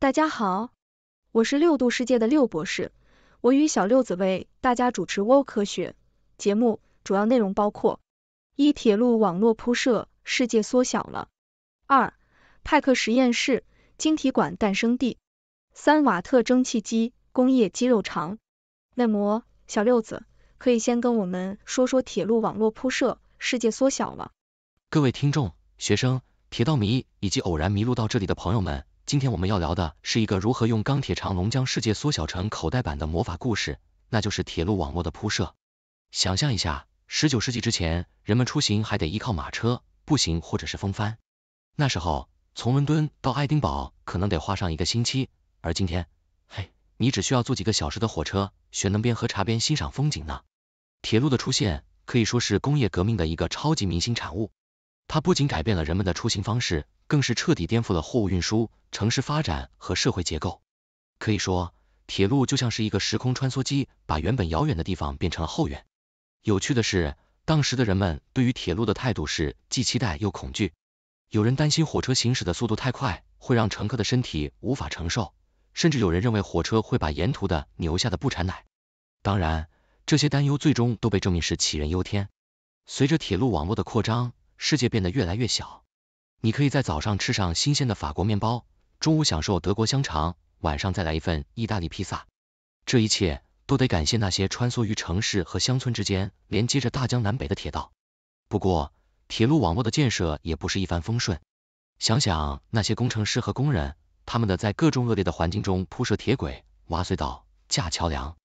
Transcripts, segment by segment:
大家好，我是六度世界的六博士，我与小六子为大家主持《w o l 科学》节目，主要内容包括：一、铁路网络铺设，世界缩小了；二、派克实验室，晶体管诞生地；三、瓦特蒸汽机，工业肌肉长。那么，小六子可以先跟我们说说铁路网络铺设，世界缩小了。各位听众、学生、铁道迷以及偶然迷路到这里的朋友们。今天我们要聊的是一个如何用钢铁长龙将世界缩小成口袋版的魔法故事，那就是铁路网络的铺设。想象一下，十九世纪之前，人们出行还得依靠马车、步行或者是风帆，那时候从伦敦到爱丁堡可能得花上一个星期，而今天，嘿，你只需要坐几个小时的火车，还能边喝茶边欣赏风景呢。铁路的出现可以说是工业革命的一个超级明星产物。它不仅改变了人们的出行方式，更是彻底颠覆了货物运输、城市发展和社会结构。可以说，铁路就像是一个时空穿梭机，把原本遥远的地方变成了后院。有趣的是，当时的人们对于铁路的态度是既期待又恐惧。有人担心火车行驶的速度太快会让乘客的身体无法承受，甚至有人认为火车会把沿途的牛吓得不产奶。当然，这些担忧最终都被证明是杞人忧天。随着铁路网络的扩张，世界变得越来越小，你可以在早上吃上新鲜的法国面包，中午享受德国香肠，晚上再来一份意大利披萨。这一切都得感谢那些穿梭于城市和乡村之间，连接着大江南北的铁道。不过，铁路网络的建设也不是一帆风顺。想想那些工程师和工人，他们的在各种恶劣的环境中铺设铁轨、挖隧道、架桥梁。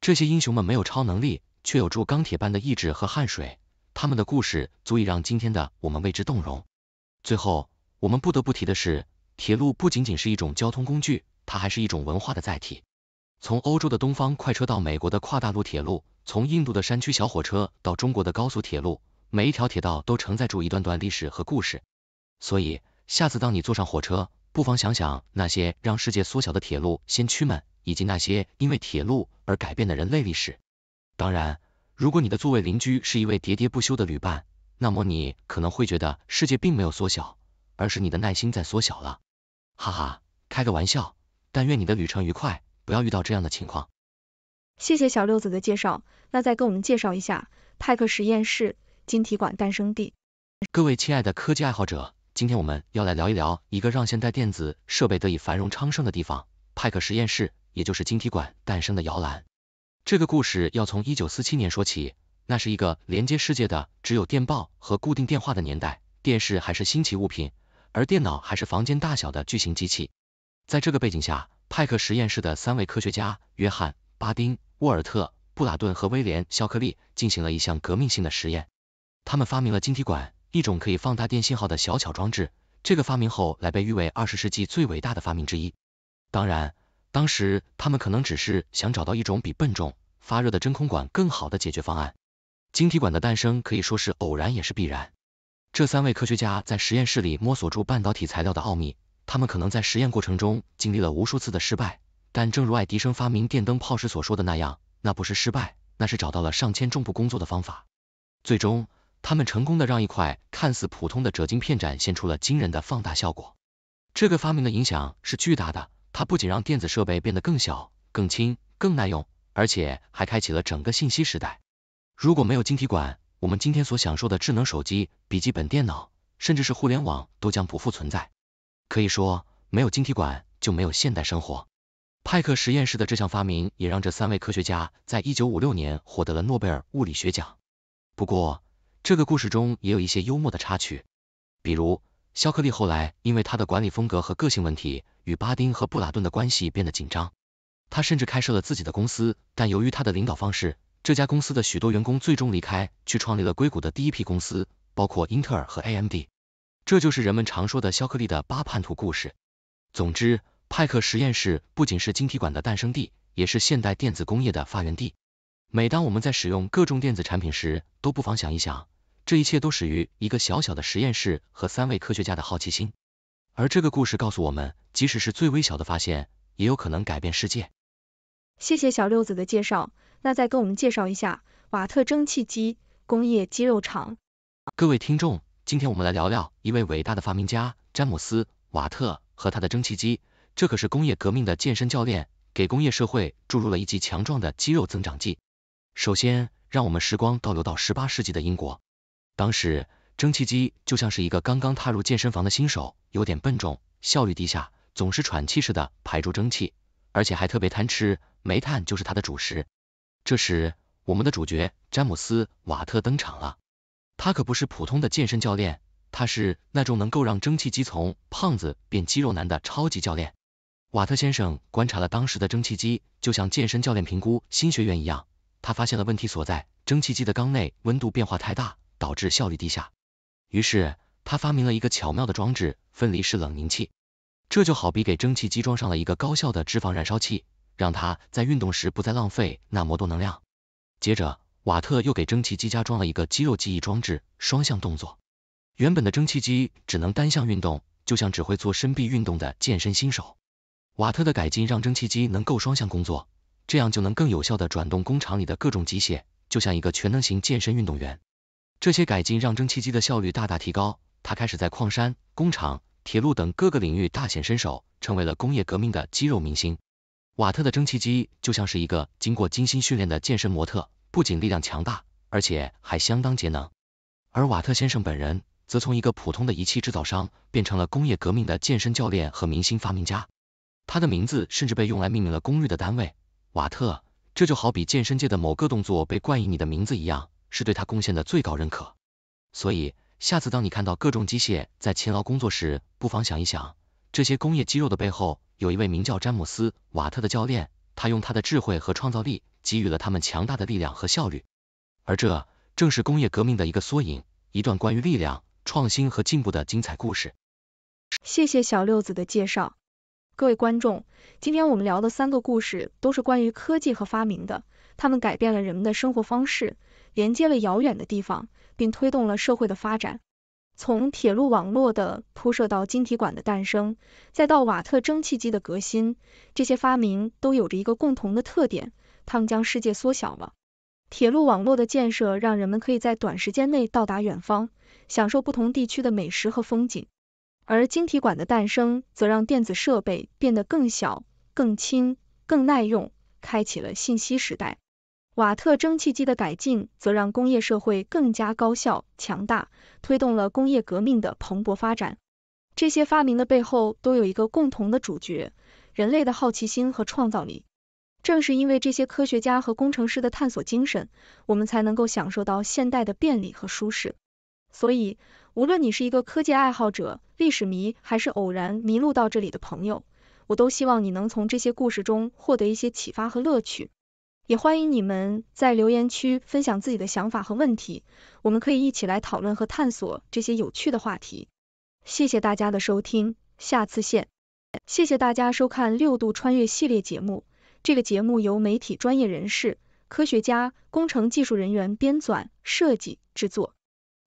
这些英雄们没有超能力，却有铸钢铁般的意志和汗水。他们的故事足以让今天的我们为之动容。最后，我们不得不提的是，铁路不仅仅是一种交通工具，它还是一种文化的载体。从欧洲的东方快车到美国的跨大陆铁路，从印度的山区小火车到中国的高速铁路，每一条铁道都承载住一段段历史和故事。所以，下次当你坐上火车，不妨想想那些让世界缩小的铁路先驱们，以及那些因为铁路而改变的人类历史。当然。如果你的座位邻居是一位喋喋不休的旅伴，那么你可能会觉得世界并没有缩小，而是你的耐心在缩小了。哈哈，开个玩笑，但愿你的旅程愉快，不要遇到这样的情况。谢谢小六子的介绍，那再跟我们介绍一下派克实验室，晶体管诞生地。各位亲爱的科技爱好者，今天我们要来聊一聊一个让现代电子设备得以繁荣昌盛的地方——派克实验室，也就是晶体管诞生的摇篮。这个故事要从一九四七年说起，那是一个连接世界的只有电报和固定电话的年代，电视还是新奇物品，而电脑还是房间大小的巨型机器。在这个背景下，派克实验室的三位科学家约翰、巴丁、沃尔特、布拉顿和威廉肖克利进行了一项革命性的实验，他们发明了晶体管，一种可以放大电信号的小巧装置。这个发明后来被誉为二十世纪最伟大的发明之一。当然。当时他们可能只是想找到一种比笨重发热的真空管更好的解决方案。晶体管的诞生可以说是偶然也是必然。这三位科学家在实验室里摸索出半导体材料的奥秘，他们可能在实验过程中经历了无数次的失败，但正如爱迪生发明电灯泡时所说的那样，那不是失败，那是找到了上千种不工作的方法。最终，他们成功的让一块看似普通的锗晶片展现出了惊人的放大效果。这个发明的影响是巨大的。它不仅让电子设备变得更小、更轻、更耐用，而且还开启了整个信息时代。如果没有晶体管，我们今天所享受的智能手机、笔记本电脑，甚至是互联网都将不复存在。可以说，没有晶体管就没有现代生活。派克实验室的这项发明也让这三位科学家在1956年获得了诺贝尔物理学奖。不过，这个故事中也有一些幽默的插曲，比如。肖克利后来因为他的管理风格和个性问题，与巴丁和布拉顿的关系变得紧张。他甚至开设了自己的公司，但由于他的领导方式，这家公司的许多员工最终离开，去创立了硅谷的第一批公司，包括英特尔和 AMD。这就是人们常说的肖克利的八叛徒故事。总之，派克实验室不仅是晶体管的诞生地，也是现代电子工业的发源地。每当我们在使用各种电子产品时，都不妨想一想。这一切都始于一个小小的实验室和三位科学家的好奇心，而这个故事告诉我们，即使是最微小的发现，也有可能改变世界。谢谢小六子的介绍，那再跟我们介绍一下瓦特蒸汽机、工业肌肉厂。各位听众，今天我们来聊聊一位伟大的发明家詹姆斯·瓦特和他的蒸汽机，这可是工业革命的健身教练，给工业社会注入了一剂强壮的肌肉增长剂。首先，让我们时光倒流到十八世纪的英国。当时，蒸汽机就像是一个刚刚踏入健身房的新手，有点笨重，效率低下，总是喘气似的排出蒸汽，而且还特别贪吃，煤炭就是它的主食。这时，我们的主角詹姆斯·瓦特登场了，他可不是普通的健身教练，他是那种能够让蒸汽机从胖子变肌肉男的超级教练。瓦特先生观察了当时的蒸汽机，就像健身教练评估新学员一样，他发现了问题所在，蒸汽机的缸内温度变化太大。导致效率低下，于是他发明了一个巧妙的装置——分离式冷凝器，这就好比给蒸汽机装上了一个高效的脂肪燃烧器，让它在运动时不再浪费那么多能量。接着，瓦特又给蒸汽机加装了一个肌肉记忆装置，双向动作。原本的蒸汽机只能单向运动，就像只会做深臂运动的健身新手。瓦特的改进让蒸汽机能够双向工作，这样就能更有效的转动工厂里的各种机械，就像一个全能型健身运动员。这些改进让蒸汽机的效率大大提高，它开始在矿山、工厂、铁路等各个领域大显身手，成为了工业革命的肌肉明星。瓦特的蒸汽机就像是一个经过精心训练的健身模特，不仅力量强大，而且还相当节能。而瓦特先生本人则从一个普通的仪器制造商变成了工业革命的健身教练和明星发明家。他的名字甚至被用来命名了功率的单位——瓦特，这就好比健身界的某个动作被冠以你的名字一样。是对他贡献的最高认可。所以，下次当你看到各种机械在勤劳工作时，不妨想一想，这些工业肌肉的背后，有一位名叫詹姆斯·瓦特的教练，他用他的智慧和创造力，给予了他们强大的力量和效率。而这正是工业革命的一个缩影，一段关于力量、创新和进步的精彩故事。谢谢小六子的介绍。各位观众，今天我们聊的三个故事都是关于科技和发明的。它们改变了人们的生活方式，连接了遥远的地方，并推动了社会的发展。从铁路网络的铺设到晶体管的诞生，再到瓦特蒸汽机的革新，这些发明都有着一个共同的特点：它们将世界缩小了。铁路网络的建设让人们可以在短时间内到达远方，享受不同地区的美食和风景。而晶体管的诞生，则让电子设备变得更小、更轻、更耐用，开启了信息时代。瓦特蒸汽机的改进，则让工业社会更加高效、强大，推动了工业革命的蓬勃发展。这些发明的背后，都有一个共同的主角——人类的好奇心和创造力。正是因为这些科学家和工程师的探索精神，我们才能够享受到现代的便利和舒适。所以，无论你是一个科技爱好者、历史迷，还是偶然迷路到这里的朋友，我都希望你能从这些故事中获得一些启发和乐趣。也欢迎你们在留言区分享自己的想法和问题，我们可以一起来讨论和探索这些有趣的话题。谢谢大家的收听，下次见。谢谢大家收看《六度穿越》系列节目。这个节目由媒体专业人士、科学家、工程技术人员编纂、设计、制作。